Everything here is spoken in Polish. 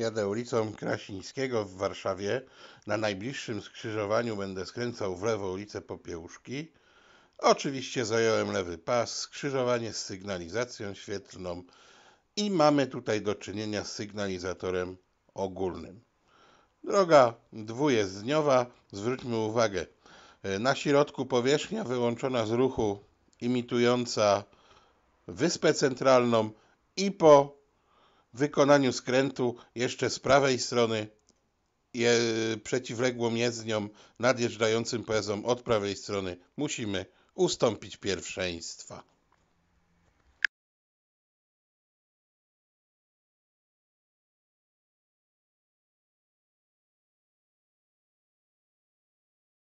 Jadę ulicą Krasińskiego w Warszawie. Na najbliższym skrzyżowaniu będę skręcał w lewo ulicę Popiełuszki. Oczywiście zająłem lewy pas, skrzyżowanie z sygnalizacją świetlną i mamy tutaj do czynienia z sygnalizatorem ogólnym. Droga dwujezdniowa, zwróćmy uwagę, e, na środku powierzchnia wyłączona z ruchu, imitująca wyspę centralną i po wykonaniu skrętu jeszcze z prawej strony je, przeciwległą jezdniom nadjeżdżającym pojazdom od prawej strony musimy ustąpić pierwszeństwa.